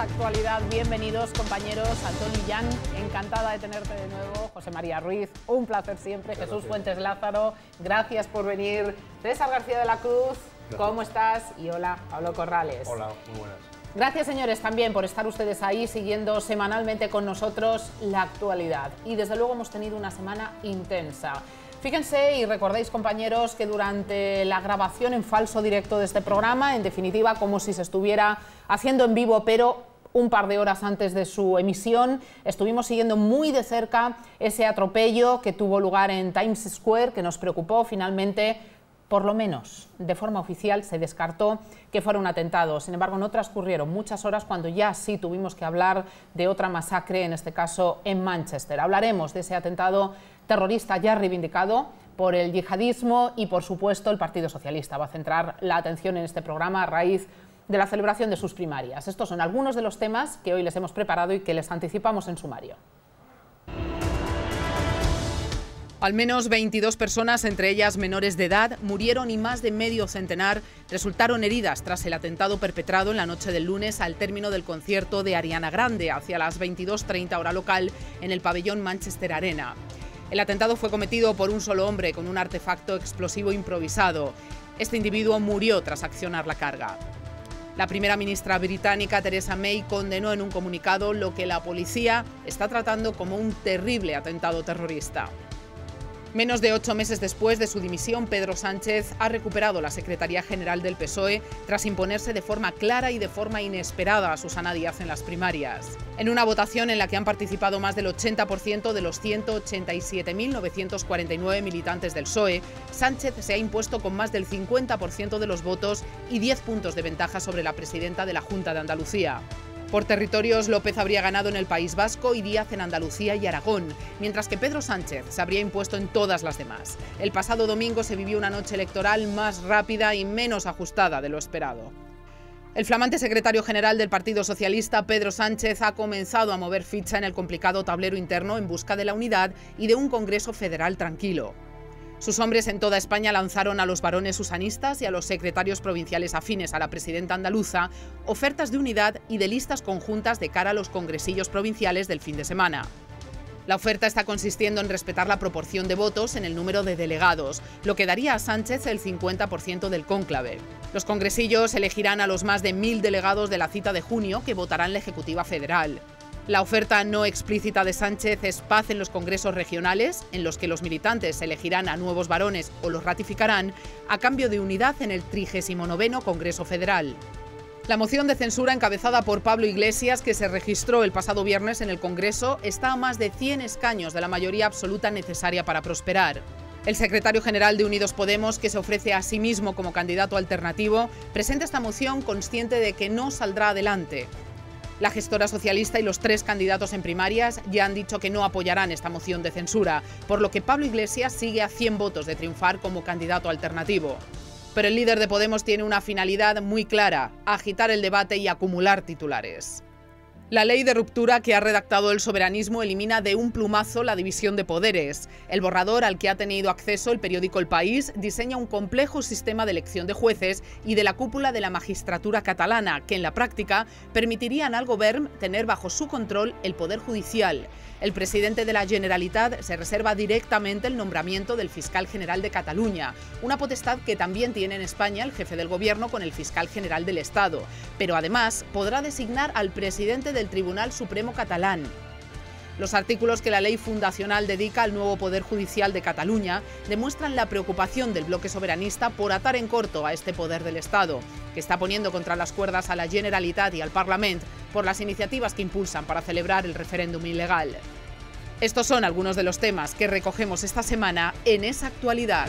Actualidad. Bienvenidos compañeros, Antonio Yan, encantada de tenerte de nuevo, José María Ruiz, un placer siempre, Jesús Fuentes Lázaro, gracias por venir, César García de la Cruz, ¿cómo estás? Y hola, Pablo Corrales. Hola, muy buenas. Gracias señores también por estar ustedes ahí siguiendo semanalmente con nosotros la actualidad. Y desde luego hemos tenido una semana intensa. Fíjense y recordéis compañeros que durante la grabación en falso directo de este programa, en definitiva como si se estuviera haciendo en vivo pero un par de horas antes de su emisión. Estuvimos siguiendo muy de cerca ese atropello que tuvo lugar en Times Square, que nos preocupó finalmente. Por lo menos, de forma oficial, se descartó que fuera un atentado. Sin embargo, no transcurrieron muchas horas cuando ya sí tuvimos que hablar de otra masacre, en este caso en Manchester. Hablaremos de ese atentado terrorista ya reivindicado por el yihadismo y, por supuesto, el Partido Socialista. Va a centrar la atención en este programa a raíz de la celebración de sus primarias. Estos son algunos de los temas que hoy les hemos preparado y que les anticipamos en sumario. Al menos 22 personas, entre ellas menores de edad, murieron y más de medio centenar resultaron heridas tras el atentado perpetrado en la noche del lunes al término del concierto de Ariana Grande hacia las 22.30 hora local en el pabellón Manchester Arena. El atentado fue cometido por un solo hombre con un artefacto explosivo improvisado. Este individuo murió tras accionar la carga. La primera ministra británica Theresa May condenó en un comunicado lo que la policía está tratando como un terrible atentado terrorista. Menos de ocho meses después de su dimisión, Pedro Sánchez ha recuperado la Secretaría General del PSOE tras imponerse de forma clara y de forma inesperada a Susana Díaz en las primarias. En una votación en la que han participado más del 80% de los 187.949 militantes del PSOE, Sánchez se ha impuesto con más del 50% de los votos y 10 puntos de ventaja sobre la presidenta de la Junta de Andalucía. Por territorios, López habría ganado en el País Vasco y Díaz en Andalucía y Aragón, mientras que Pedro Sánchez se habría impuesto en todas las demás. El pasado domingo se vivió una noche electoral más rápida y menos ajustada de lo esperado. El flamante secretario general del Partido Socialista, Pedro Sánchez, ha comenzado a mover ficha en el complicado tablero interno en busca de la unidad y de un Congreso federal tranquilo. Sus hombres en toda España lanzaron a los varones susanistas y a los secretarios provinciales afines a la presidenta andaluza ofertas de unidad y de listas conjuntas de cara a los congresillos provinciales del fin de semana. La oferta está consistiendo en respetar la proporción de votos en el número de delegados, lo que daría a Sánchez el 50% del cónclave. Los congresillos elegirán a los más de mil delegados de la cita de junio que votarán la Ejecutiva Federal. La oferta no explícita de Sánchez es paz en los congresos regionales, en los que los militantes elegirán a nuevos varones o los ratificarán, a cambio de unidad en el 39 Congreso Federal. La moción de censura encabezada por Pablo Iglesias, que se registró el pasado viernes en el Congreso, está a más de 100 escaños de la mayoría absoluta necesaria para prosperar. El secretario general de Unidos Podemos, que se ofrece a sí mismo como candidato alternativo, presenta esta moción consciente de que no saldrá adelante. La gestora socialista y los tres candidatos en primarias ya han dicho que no apoyarán esta moción de censura, por lo que Pablo Iglesias sigue a 100 votos de triunfar como candidato alternativo. Pero el líder de Podemos tiene una finalidad muy clara, agitar el debate y acumular titulares. La ley de ruptura que ha redactado el soberanismo elimina de un plumazo la división de poderes. El borrador al que ha tenido acceso el periódico El País diseña un complejo sistema de elección de jueces y de la cúpula de la magistratura catalana, que en la práctica permitirían al gobierno tener bajo su control el Poder Judicial. El presidente de la Generalitat se reserva directamente el nombramiento del fiscal general de Cataluña, una potestad que también tiene en España el jefe del gobierno con el fiscal general del Estado. Pero además podrá designar al presidente de del Tribunal Supremo catalán. Los artículos que la ley fundacional dedica al nuevo Poder Judicial de Cataluña demuestran la preocupación del bloque soberanista por atar en corto a este poder del Estado, que está poniendo contra las cuerdas a la Generalitat y al Parlament por las iniciativas que impulsan para celebrar el referéndum ilegal. Estos son algunos de los temas que recogemos esta semana en esa actualidad.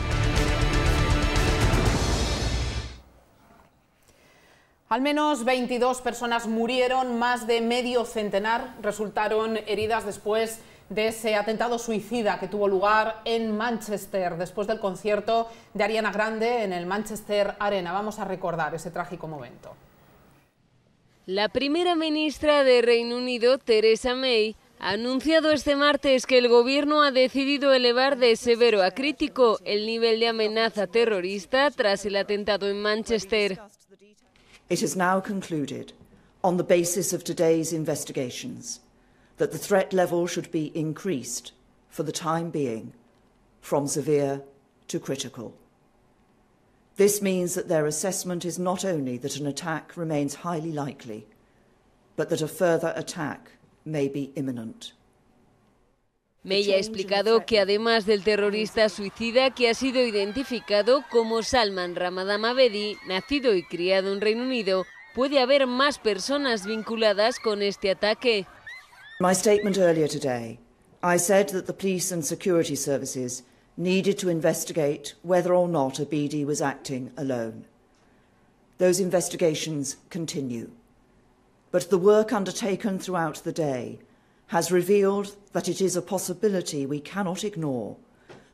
Al menos 22 personas murieron, más de medio centenar resultaron heridas después de ese atentado suicida que tuvo lugar en Manchester después del concierto de Ariana Grande en el Manchester Arena. Vamos a recordar ese trágico momento. La primera ministra de Reino Unido, Theresa May, ha anunciado este martes que el gobierno ha decidido elevar de severo a crítico el nivel de amenaza terrorista tras el atentado en Manchester. It has now concluded, on the basis of today's investigations, that the threat level should be increased, for the time being, from severe to critical. This means that their assessment is not only that an attack remains highly likely, but that a further attack may be imminent. Mella ha explicado que además del terrorista suicida que ha sido identificado como Salman Ramadan Abedi, nacido y criado en Reino Unido, puede haber más personas vinculadas con este ataque. My statement earlier today, I said that the police and security services needed to investigate whether or not Abedi was acting alone. Those investigations continue. But the work undertaken throughout the day has revealed is a possibility we cannot ignore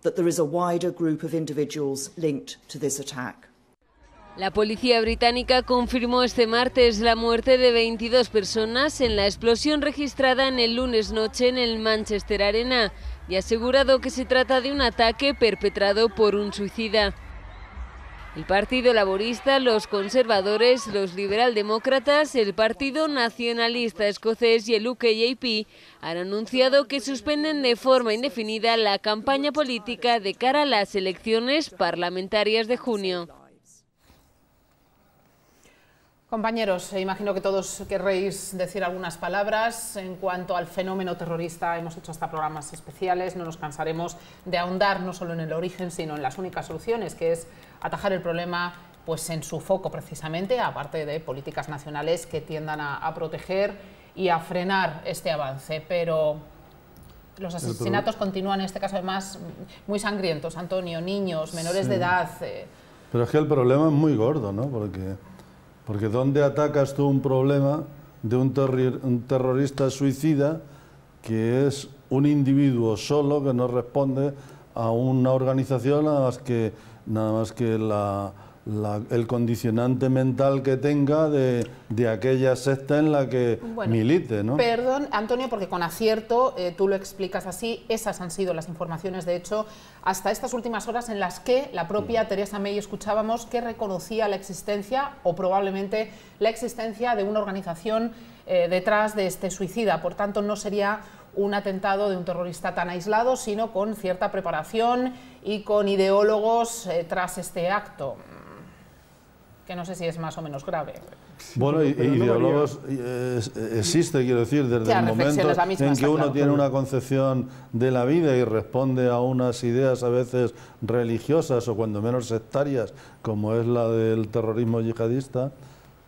that there is a wider group of individuals linked to this La policía británica confirmó este martes la muerte de 22 personas en la explosión registrada en el lunes noche en el Manchester Arena y asegurado que se trata de un ataque perpetrado por un suicida. El Partido Laborista, los conservadores, los liberaldemócratas, el Partido Nacionalista Escocés y el UKIP han anunciado que suspenden de forma indefinida la campaña política de cara a las elecciones parlamentarias de junio. Compañeros, eh, imagino que todos querréis decir algunas palabras en cuanto al fenómeno terrorista. Hemos hecho hasta programas especiales, no nos cansaremos de ahondar no solo en el origen, sino en las únicas soluciones, que es atajar el problema pues en su foco precisamente, aparte de políticas nacionales que tiendan a, proteger y a frenar este avance. Pero los asesinatos continúan, en este caso además, muy sangrientos. Antonio, niños, menores de edad. Eh, Pero es que el problema es muy gordo, ¿no? Porque porque ¿dónde atacas tú un problema de un, terrorista suicida que es un individuo solo que no responde a una organización nada más que, nada más que la el condicionante mental que tenga de, aquella secta en la que milite. Perdón, Antonio, porque con acierto eh, tú lo explicas así. Esas han sido las informaciones, de hecho, hasta estas últimas horas en las que la propia mm. Teresa May escuchábamos que reconocía la existencia o probablemente la existencia de una organización eh, detrás de este suicida. Por tanto, no sería un atentado de un terrorista tan aislado, sino con cierta preparación y con ideólogos eh, tras este acto que no sé si es más o menos grave. Bueno, ideólogos eh, existe, quiero decir, desde el momento en que uno tiene una concepción de la vida y responde a unas ideas a veces religiosas o cuando menos sectarias, como es la del terrorismo yihadista,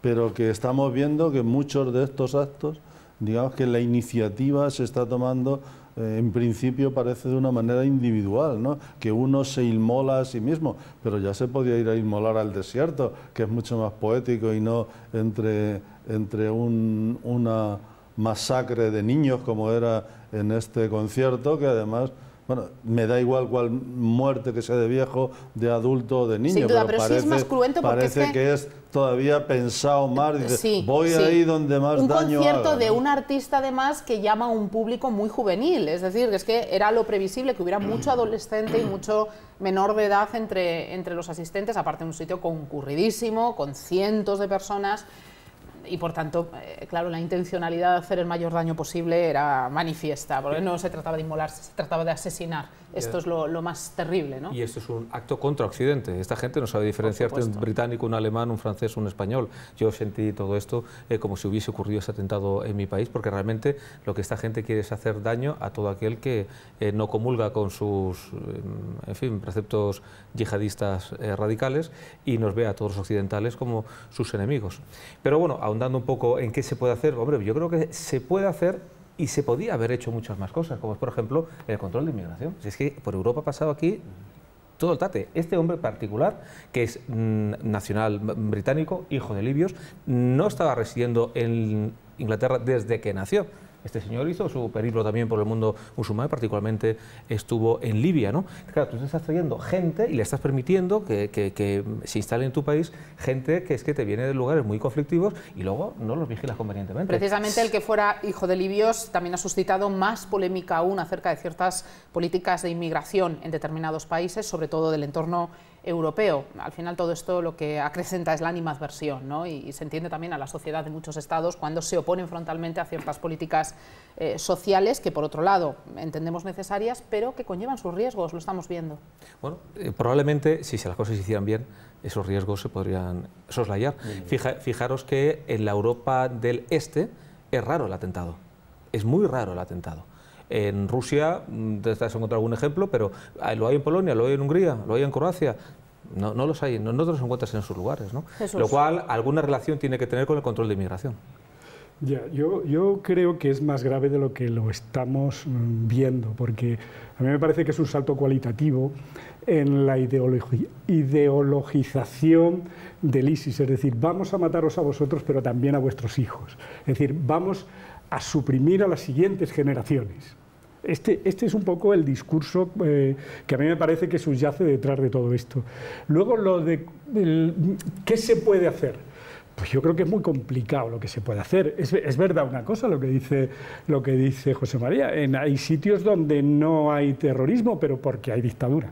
pero que estamos viendo que muchos de estos actos, digamos que la iniciativa se está tomando eh, en principio parece de una manera individual, ¿no? que uno se inmola a sí mismo, pero ya se podía ir a inmolar al desierto, que es mucho más poético y no entre, entre una masacre de niños como era en este concierto, que además bueno, me da igual cuál muerte que sea de viejo, de adulto o de niño. Sin pero, parece, parece que... es todavía pensado más. sí, voy ahí donde más un daño. Un concierto de un artista además que llama a un público muy juvenil, es decir, es que era lo previsible que hubiera mucho adolescente y mucho menor de edad entre, entre los asistentes, aparte de un sitio concurridísimo, con cientos de personas y por tanto, eh, claro, la intencionalidad de hacer el mayor daño posible era manifiesta, porque no se trataba de inmolarse, se trataba de asesinar. Esto es lo, más terrible, ¿no? Y esto es un acto contra Occidente. Esta gente no sabe diferenciar un británico, un alemán, un francés, un español. Yo sentí todo esto eh, como si hubiese ocurrido ese atentado en mi país, porque realmente lo que esta gente quiere es hacer daño a todo aquel que eh, no comulga con sus, em, en fin, preceptos yihadistas radicales y nos ve a todos los occidentales como sus enemigos. Pero bueno, ahondando un poco en qué se puede hacer, hombre, yo creo que se puede hacer y se podía haber hecho muchas más cosas, como es, por ejemplo, el control de inmigración. Si es que por Europa ha pasado aquí todo el tate. Este hombre particular, que es mm, nacional británico, hijo de libios, no estaba residiendo en Inglaterra desde que nació este señor hizo su periplo también por el mundo musulmán, particularmente estuvo en Libia, ¿no? Claro, tú estás trayendo gente y le estás permitiendo que, que se instale en tu país gente que es que te viene de lugares muy conflictivos y luego no los vigilas convenientemente. Precisamente el que fuera hijo de libios también ha suscitado más polémica aún acerca de ciertas políticas de inmigración en determinados países, sobre todo del entorno europeo. Al final todo esto lo que acrecenta es la animadversión ¿no? y, se entiende también a la sociedad de muchos estados cuando se oponen frontalmente a ciertas políticas eh, sociales que por otro lado entendemos necesarias pero que conllevan sus riesgos, lo estamos viendo. Bueno, eh, probablemente si las cosas se hicieran bien esos riesgos se podrían soslayar. fijaros que en la Europa del Este es raro el atentado, es muy raro el atentado. En Rusia te mm, has encontrado algún ejemplo, pero ah, lo hay en Polonia, lo hay en Hungría, lo hay en Croacia. No, los hay, no, te los encuentras en sus lugares. ¿no? Lo cual alguna relación tiene que tener con el control de inmigración. Ya, yo, creo que es más grave de lo que lo estamos mm, viendo, porque a mí me parece que es un salto cualitativo en la ideologización del ISIS, es decir, vamos a mataros a vosotros, pero también a vuestros hijos, es decir, vamos a suprimir a las siguientes generaciones. Este, este, es un poco el discurso eh, que a mí me parece que subyace detrás de todo esto. Luego, lo de qué se puede hacer. Pues yo creo que es muy complicado lo que se puede hacer. Es, verdad una cosa lo que dice, lo que dice José María. En, hay sitios donde no hay terrorismo, pero porque hay dictadura.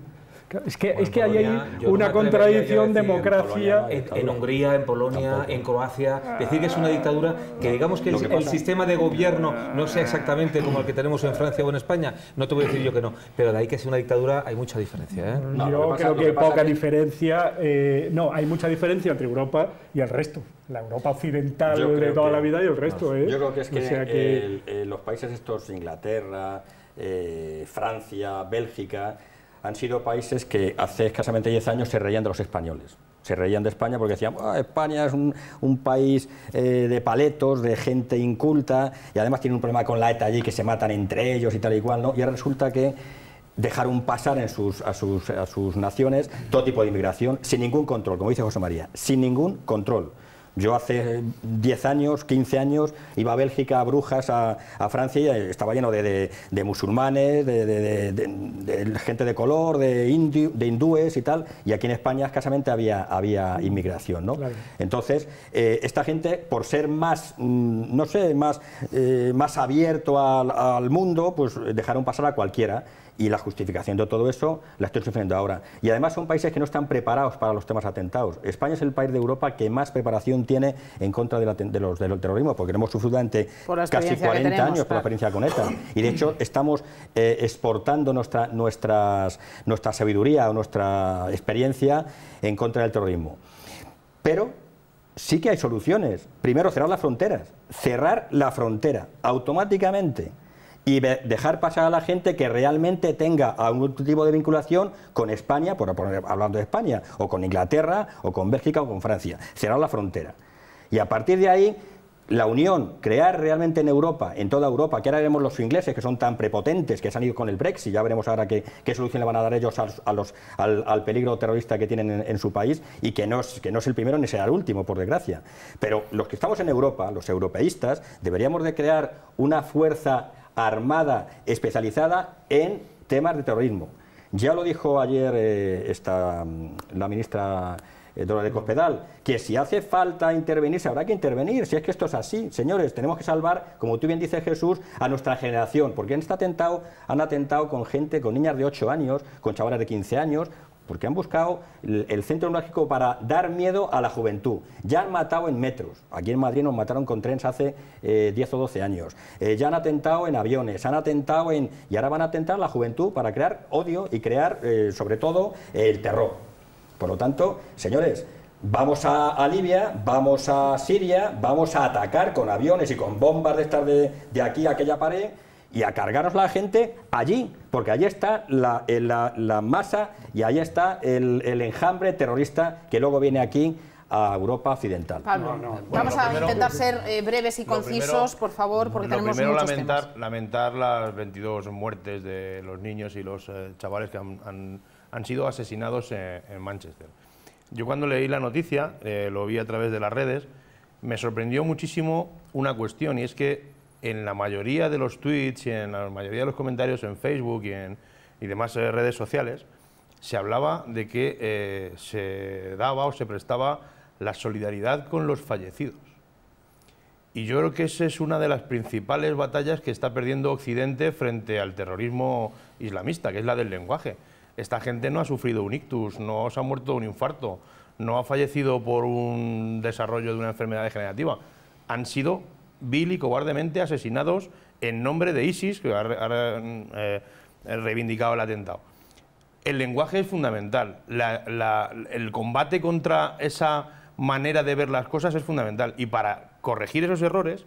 Es que, hay ahí una contradicción democracia. En, Hungría, en Polonia, en Croacia. Decir que es una dictadura, que digamos que, el, sistema de gobierno no sea exactamente como el que tenemos en Francia o en España, no te voy a decir yo que no. Pero de ahí que sea una dictadura hay mucha diferencia. ¿eh? yo creo que, poca diferencia. Eh, no, hay mucha diferencia entre Europa y el resto. La Europa occidental de toda la vida y el resto. ¿eh? Yo creo que es que, los países estos, Inglaterra, Francia, Bélgica han sido países que hace escasamente 10 años se reían de los españoles. Se reían de España porque decían, España es un, país eh, de paletos, de gente inculta, y además tiene un problema con la ETA allí, que se matan entre ellos y tal y cual, ¿no? Y ahora resulta que dejaron pasar en sus, a, sus, a sus naciones todo tipo de inmigración sin ningún control, como dice José María, sin ningún control. Yo hace 10 años, 15 años, iba a Bélgica, a Brujas, a, Francia y estaba lleno de, musulmanes, de, gente de color, de, hindúes y tal, y aquí en España escasamente había, había inmigración. Entonces, eh, esta gente, por ser más, mm, no sé, más, eh, más abierto al mundo, pues dejaron pasar a cualquiera. Y la justificación de todo eso la estoy sufriendo ahora. Y además son países que no están preparados para los temas atentados. España es el país de Europa que más preparación tiene en contra los, del terrorismo, porque hemos sufrido durante casi 40 años por la experiencia con ETA. Y de hecho estamos eh, exportando nuestra, nuestras, nuestra sabiduría o nuestra experiencia en contra del terrorismo. Pero sí que hay soluciones. Primero, cerrar las fronteras. Cerrar la frontera automáticamente y dejar pasar a la gente que realmente tenga algún tipo de vinculación con España, por poner, hablando de España, o con Inglaterra, o con Bélgica, o con Francia. Será la frontera. Y a partir de ahí, la unión, crear realmente en Europa, en toda Europa, que ahora vemos los ingleses que son tan prepotentes, que se han ido con el Brexit, ya veremos ahora qué, solución le van a dar ellos a, al, peligro terrorista que tienen en, su país y que no, es, que no es el primero ni será el último, por desgracia. Pero los que estamos en Europa, los europeístas, deberíamos de crear una fuerza armada especializada en temas de terrorismo. Ya lo dijo ayer eh, esta, mm, la ministra eh, dora de Cospedal, que si hace falta intervenir, se habrá que intervenir. Si es que esto es así, señores, tenemos que salvar, como tú bien dices Jesús, a nuestra generación, porque en este atentado han atentado con gente, con niñas de 8 años, con chavales de 15 años, porque han buscado el, centro neurálgico para dar miedo a la juventud. Ya han matado en metros. Aquí en Madrid nos mataron con trenes hace 10 eh, o 12 años. Eh, ya han atentado en aviones, han atentado en... Y ahora van a atentar la juventud para crear odio y crear, eh, sobre todo, el terror. Por lo tanto, señores, Vamos a, Libia, vamos a Siria, vamos a atacar con aviones y con bombas de estas de aquí a aquella pared y a cargaros la gente allí, porque allí está la, eh, masa y allí está el, enjambre terrorista que luego viene aquí a Europa occidental. vamos a intentar ser eh, breves y concisos, por favor, porque tenemos primero muchos lamentar, lamentar las 22 muertes de los niños y los eh, chavales que han, sido asesinados en, Manchester. Yo cuando leí la noticia, lo vi a través de las redes, me sorprendió muchísimo una cuestión y es que en la mayoría de los tweets y en la mayoría de los comentarios en Facebook y en y demás eh, redes sociales, se hablaba de que eh, se daba o se prestaba la solidaridad con los fallecidos. Y yo creo que esa es una de las principales batallas que está perdiendo Occidente frente al terrorismo islamista, que es la del lenguaje. Esta gente no ha sufrido un ictus, no se ha muerto de un infarto, no ha fallecido por un desarrollo de una enfermedad degenerativa. Han sido vil y cobardemente asesinados en nombre de ISIS, que ha, eh, reivindicado el atentado. El lenguaje es fundamental, el combate contra esa manera de ver las cosas es fundamental y para corregir esos errores,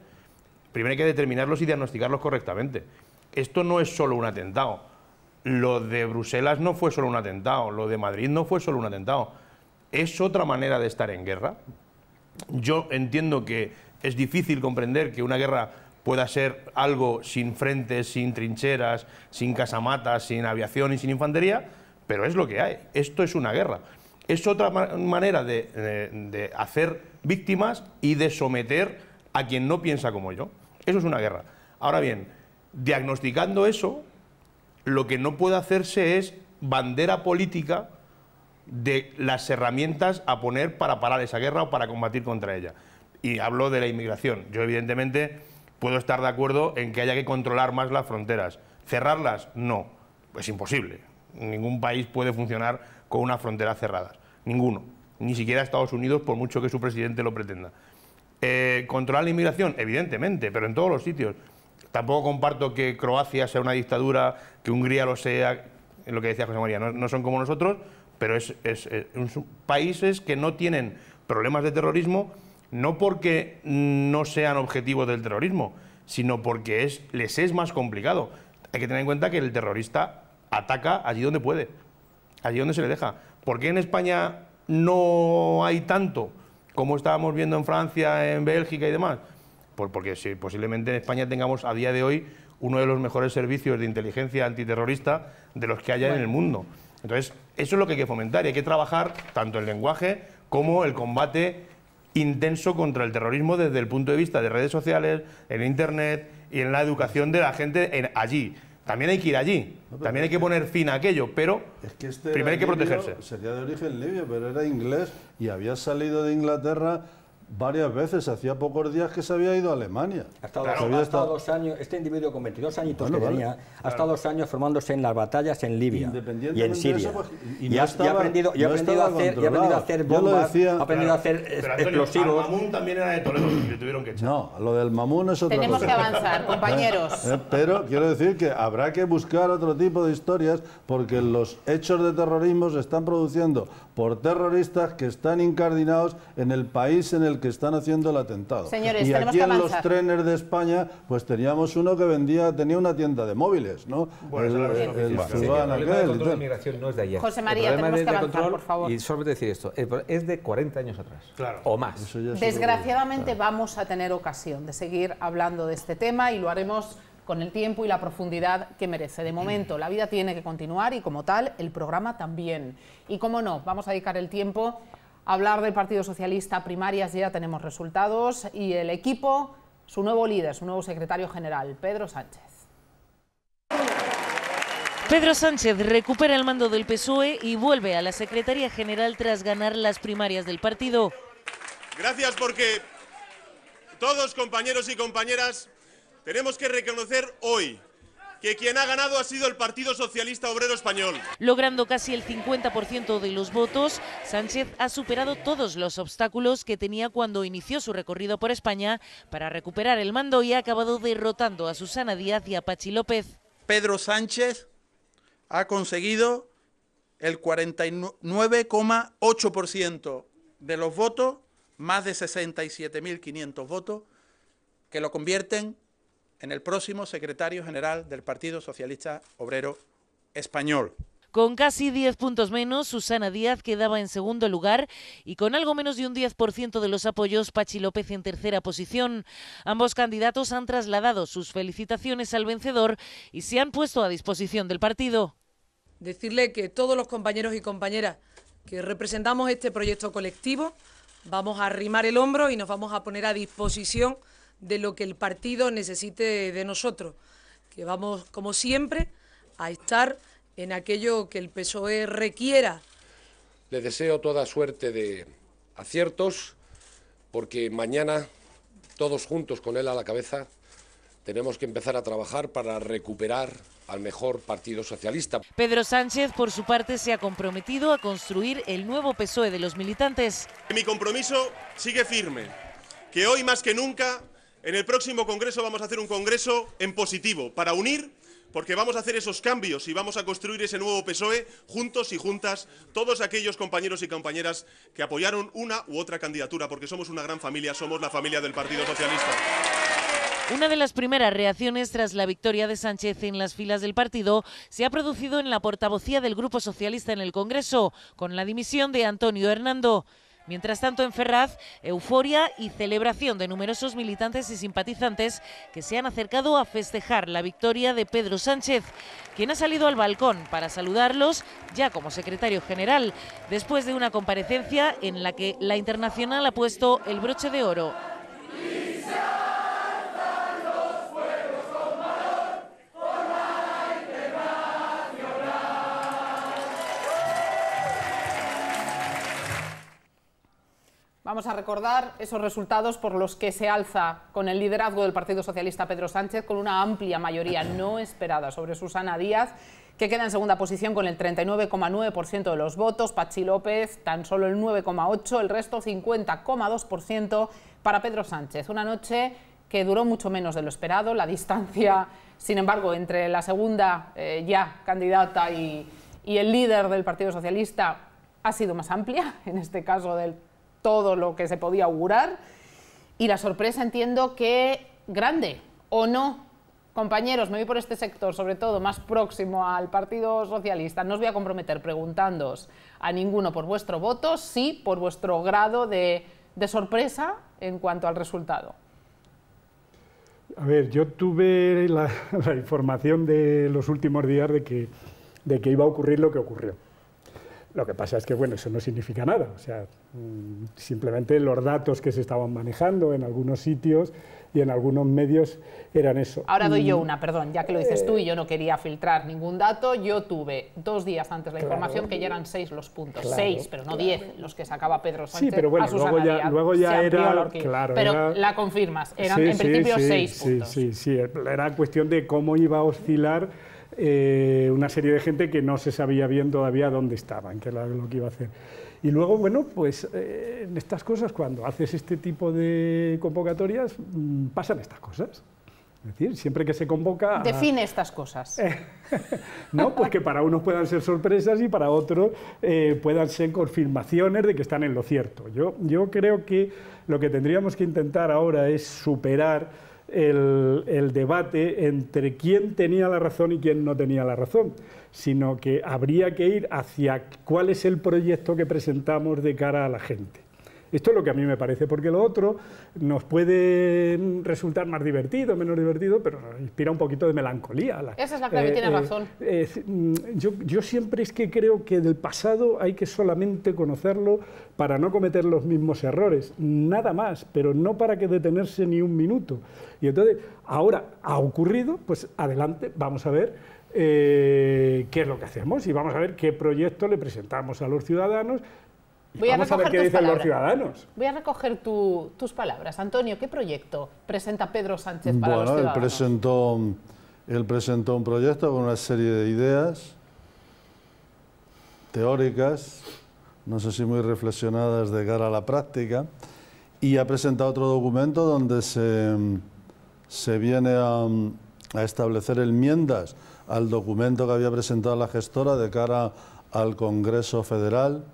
primero hay que determinarlos y diagnosticarlos correctamente. Esto no es solo un atentado. Lo de Bruselas no fue solo un atentado, lo de Madrid no fue solo un atentado. Es otra manera de estar en guerra. Yo entiendo que es difícil comprender que una guerra pueda ser algo sin frentes, sin trincheras, sin casamatas, sin aviación y sin infantería, pero es lo que hay. Esto es una guerra. Es otra manera de, hacer víctimas y de someter a quien no piensa como yo. Eso es una guerra. Ahora bien, diagnosticando eso, lo que no puede hacerse es bandera política de las herramientas a poner para parar esa guerra o para combatir contra ella y hablo de la inmigración. Yo, evidentemente, puedo estar de acuerdo en que haya que controlar más las fronteras. ¿Cerrarlas? No, es imposible. Ningún país puede funcionar con unas fronteras cerradas. Ninguno. Ni siquiera Estados Unidos, por mucho que su presidente lo pretenda. Eh, ¿Controlar la inmigración? Evidentemente, pero en todos los sitios. Tampoco comparto que Croacia sea una dictadura, que Hungría lo sea, lo que decía José María, no, son como nosotros, pero es, eh, países que no tienen problemas de terrorismo no porque no sean objetivos del terrorismo, sino porque es, les es más complicado. Hay que tener en cuenta que el terrorista ataca allí donde puede, allí donde se le deja. ¿Por qué en España no hay tanto como estábamos viendo en Francia, en Bélgica y demás? Pues porque si posiblemente en España tengamos a día de hoy uno de los mejores servicios de inteligencia antiterrorista de los que haya en el mundo. Entonces, eso es lo que hay que fomentar y hay que trabajar tanto el lenguaje como el combate intenso contra el terrorismo desde el punto de vista de redes sociales, en Internet y en la educación de la gente en, allí. También hay que ir allí, también hay que poner fin a aquello, pero este primero hay que protegerse. Sería de origen libio, pero era inglés y había salido de Inglaterra varias veces, hacía pocos días que se había ido a Alemania. Ha estado, ha estado dos años, este individuo con 22 añitos que tenía, ha estado dos años formándose en las batallas en Libia y en Siria. y, ha, aprendido, ha aprendido, a hacer, ha aprendido a hacer bombas, aprendido a hacer explosivos. El Mamun también era de Toledo, le tuvieron que echar. No, lo del Mamun es otra Tenemos que avanzar, compañeros. Eh, eh, pero quiero decir que habrá que buscar otro tipo de historias porque los hechos de terrorismo se están produciendo por terroristas que están incardinados en el país en el que están haciendo el atentado. Señores, y aquí en los trenes de España, pues teníamos uno que vendía, tenía una tienda de móviles, ¿no? Bueno, el, el, de control de migración no es de ayer. José María, tenemos que avanzar, por favor. Y solo decir esto, es de 40 años atrás, claro. o más. Desgraciadamente vamos a tener ocasión de seguir hablando de este tema y lo haremos con el tiempo y la profundidad que merece. De momento, la vida tiene que continuar y como tal, el programa también. Y como no, vamos a dedicar el tiempo a hablar del Partido Socialista primarias, ya tenemos resultados, y el equipo, su nuevo líder, su nuevo secretario general, Pedro Sánchez. Pedro Sánchez recupera el mando del PSOE y vuelve a la Secretaría General tras ganar las primarias del partido. Gracias porque todos compañeros y compañeras tenemos que reconocer hoy que quien ha ganado ha sido el Partido Socialista Obrero Español. Logrando casi el 50% de los votos, Sánchez ha superado todos los obstáculos que tenía cuando inició su recorrido por España para recuperar el mando y ha acabado derrotando a Susana Díaz y a Pachi López. Pedro Sánchez ha conseguido el 49,8% de los votos, más de 67.500 votos, que lo convierten en el próximo secretario general del Partido Socialista Obrero Español. Con casi 10 puntos menos, Susana Díaz quedaba en segundo lugar y con algo menos de un 10% de los apoyos, Pachi López en tercera posición. Ambos candidatos han trasladado sus felicitaciones al vencedor y se han puesto a disposición del partido. Decirle que todos los compañeros y compañeras que representamos este proyecto colectivo vamos a arrimar el hombro y nos vamos a poner a disposición de lo que el partido necesite de nosotros, que vamos, como siempre, a estar en aquello que el PSOE requiera. Le deseo toda suerte de aciertos, porque mañana, todos juntos con él a la cabeza, tenemos que empezar a trabajar para recuperar al mejor Partido Socialista. Pedro Sánchez, por su parte, se ha comprometido a construir el nuevo PSOE de los militantes. Mi compromiso sigue firme, que hoy más que nunca en el próximo Congreso vamos a hacer un Congreso en positivo, para unir, porque vamos a hacer esos cambios y vamos a construir ese nuevo PSOE juntos y juntas, todos aquellos compañeros y compañeras que apoyaron una u otra candidatura, porque somos una gran familia, somos la familia del Partido Socialista. Una de las primeras reacciones tras la victoria de Sánchez en las filas del partido se ha producido en la portavocía del Grupo Socialista en el Congreso, con la dimisión de Antonio Hernando. Mientras tanto, en Ferraz, euforia y celebración de numerosos militantes y simpatizantes que se han acercado a festejar la victoria de Pedro Sánchez, quien ha salido al balcón para saludarlos ya como secretario general, después de una comparecencia en la que la Internacional ha puesto el broche de oro. Vamos a recordar esos resultados por los que se alza con el liderazgo del Partido Socialista Pedro Sánchez con una amplia mayoría no esperada sobre Susana Díaz, que queda en segunda posición con el 39,9% de los votos, Pachi López tan solo el 9,8%, el resto 50,2% para Pedro Sánchez. Una noche que duró mucho menos de lo esperado, la distancia, sin embargo, entre la segunda eh, ya candidata y, y el líder del Partido Socialista ha sido más amplia, en este caso del todo lo que se podía augurar. Y la sorpresa entiendo que grande, ¿o no? Compañeros, me voy por este sector, sobre todo más próximo al Partido Socialista. No os voy a comprometer preguntándoos a ninguno por vuestro voto, sí por vuestro grado de, sorpresa en cuanto al resultado. A ver, yo tuve la, la información de los últimos días de que, de que iba a ocurrir lo que ocurrió. Lo que pasa es que, bueno, eso no significa nada. O sea, mm, simplemente los datos que se estaban manejando en algunos sitios y en algunos medios eran eso. Ahora doy yo mm. una, perdón, ya que lo dices tú y yo no quería filtrar ningún dato. Yo tuve dos días antes la información que ya eran seis los puntos. seis, pero no diez, los que sacaba Pedro Sánchez. Sí, pero bueno, luego, ya, era. pero la confirmas, eran en principio seis puntos. Sí, sí, sí. Era cuestión de cómo iba a oscilar eh, una serie de gente que no se sabía bien todavía dónde estaban, qué era lo que iba a hacer. Y luego, bueno, pues eh, en estas cosas, cuando haces este tipo de convocatorias, mm, pasan estas cosas. Es decir, siempre que se convoca... Define estas cosas. Eh, no, pues que para unos puedan ser sorpresas y para otros puedan ser confirmaciones de que están en lo cierto. Yo, yo creo que lo que tendríamos que intentar ahora es superar el, debate entre quién tenía la razón y quién no tenía la razón, sino que habría que ir hacia cuál es el proyecto que presentamos de cara a la gente. Esto es lo que a mí me parece, porque lo otro nos puede resultar más divertido, menos divertido, pero inspira un poquito de melancolía. Esa es la clave, eh, eh, razón. Eh, mm, yo, yo, siempre es que creo que del pasado hay que solamente conocerlo para no cometer los mismos errores, nada más, pero no para que detenerse ni un minuto. Y entonces, ahora ha ocurrido, pues adelante, vamos a ver. qué es lo que hacemos y vamos a ver qué proyecto le presentamos a los ciudadanos Voy a, ver qué dicen los ciudadanos. Voy a recoger tus palabras. Antonio, ¿qué proyecto presenta Pedro Sánchez para bueno, Él presentó, él presentó un proyecto con una serie de ideas teóricas, no sé si muy reflexionadas de cara a la práctica, y ha presentado otro documento donde se, viene a establecer enmiendas al documento que había presentado la gestora de cara al Congreso Federal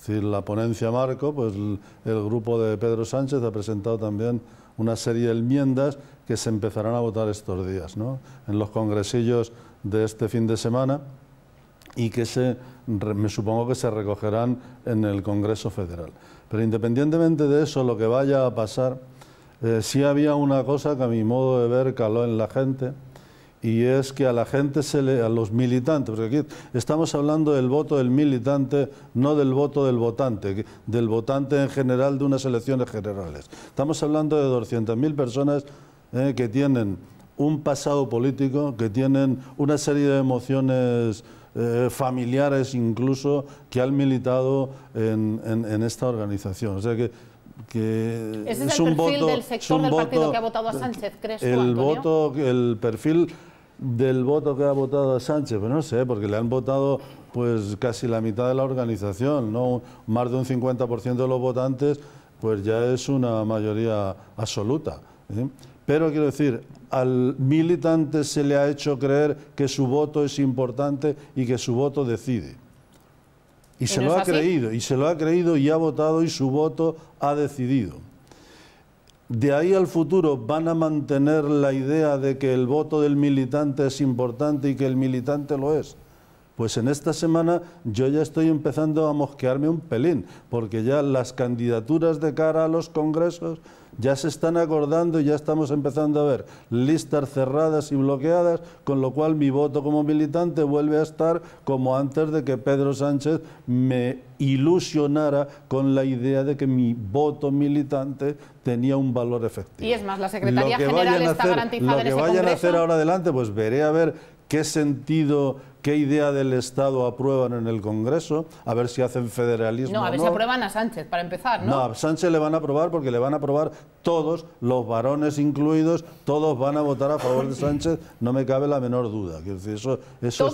es decir, la ponencia Marco, pues el, grupo de Pedro Sánchez ha presentado también una serie de enmiendas que se empezarán a votar estos días, ¿no? en los congresillos de este fin de semana y que se, me supongo que se recogerán en el Congreso Federal. Pero independientemente de eso, lo que vaya a pasar, eh, sí había una cosa que a mi modo de ver caló en la gente, y es que a la gente se le, a los militantes, porque aquí estamos hablando del voto del militante, no del voto del votante, del votante en general de unas elecciones generales. Estamos hablando de 200.000 personas eh, que tienen un pasado político, que tienen una serie de emociones eh, familiares incluso, que han militado en, en esta organización. O sea que que ¿Ese es, el un perfil del sector del partido que ha votado a Sánchez, el voto, el perfil del voto que ha votado a Sánchez, pues no sé, porque le han votado pues casi la mitad de la organización, no más de un 50% de los votantes, pues ya es una mayoría absoluta. Pero quiero decir, al militante se le ha hecho creer que su voto es importante y que su voto decide. Y, se lo ha creído, y se lo ha creído y ha votado y su voto ha decidido. De ahí al futuro van a mantener la idea de que el voto del militante es importante y que el militante lo es. Pues en esta semana yo ya estoy empezando a mosquearme un pelín, porque ya las candidaturas de cara a los congresos ya se están acordando y ya estamos empezando a ver listas cerradas y bloqueadas, con lo cual mi voto como militante vuelve a estar como antes de que Pedro Sánchez me ilusionara con la idea de que mi voto militante tenía un valor efectivo. Y es más, la Secretaría General está Lo que vayan a hacer ahora adelante, pues veré a ver qué sentido qué idea del Estado aprueban en el Congreso, a ver si hacen federalismo. No, a ver si aprueban a Sánchez, para empezar, ¿no? No, a Sánchez le van a aprobar porque le van a aprobar todos, los varones incluidos, todos van a votar a favor de Sánchez, no me cabe la menor duda. Eso, eso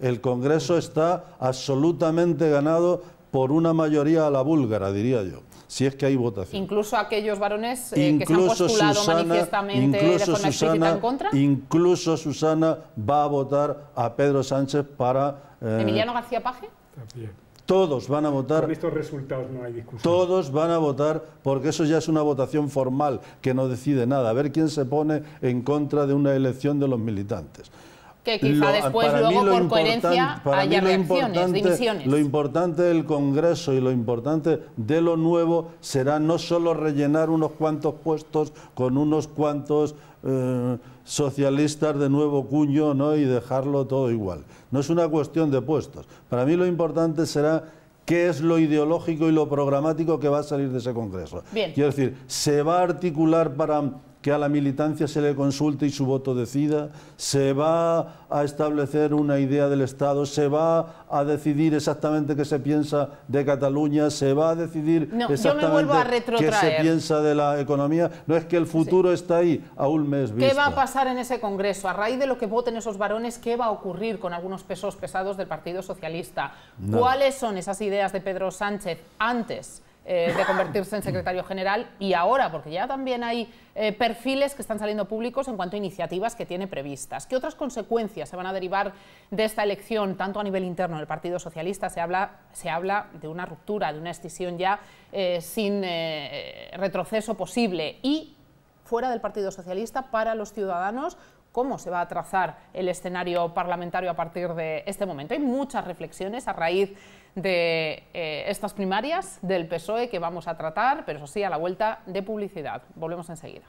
el Congreso está absolutamente ganado por una mayoría a la búlgara, diría yo si es que hay votación. Incluso aquellos varones eh, que se han postulado manifiestamente incluso Susana, Incluso Susana va a votar a Pedro Sánchez para... Eh, ¿Emiliano García Paje? También. Todos van a votar. Con estos resultados no hay discusión. Todos van a votar porque eso ya es una votación formal que no decide nada. A ver quién se pone en contra de una elección de los militantes que quizá lo, ah, después, luego, por coherencia, haya reacciones, dimisiones. Lo importante del Congreso y lo importante de lo nuevo será no solo rellenar unos cuantos puestos con unos cuantos eh, socialistas de nuevo cuño ¿no? y dejarlo todo igual. No es una cuestión de puestos. Para mí lo importante será qué es lo ideológico y lo programático que va a salir de ese Congreso. Quiero decir, se va a articular para que a la militancia se le consulte y su voto decida, se va a establecer una idea del Estado, se va a decidir exactamente qué se piensa de Cataluña, se va a decidir exactamente qué se piensa de la economía. No es que el futuro está ahí, a un mes visto. ¿Qué va a pasar en ese Congreso? A raíz de lo que voten esos varones, ¿qué va a ocurrir con algunos pesos pesados del Partido Socialista? ¿Cuáles son esas ideas de Pedro Sánchez antes eh, de convertirse en secretario general y ahora, porque ya también hay eh, perfiles que están saliendo públicos en cuanto a iniciativas que tiene previstas. ¿Qué otras consecuencias se van a derivar de esta elección, tanto a nivel interno del Partido Socialista? Se habla, se habla de una ruptura, de una escisión ya eh, sin retroceso posible y fuera del Partido Socialista para los ciudadanos, cómo se va a trazar el escenario parlamentario a partir de este momento. Hay muchas reflexiones a raíz de eh, estas primarias del PSOE que vamos a tratar, pero eso sí, a la vuelta de publicidad. Volvemos enseguida.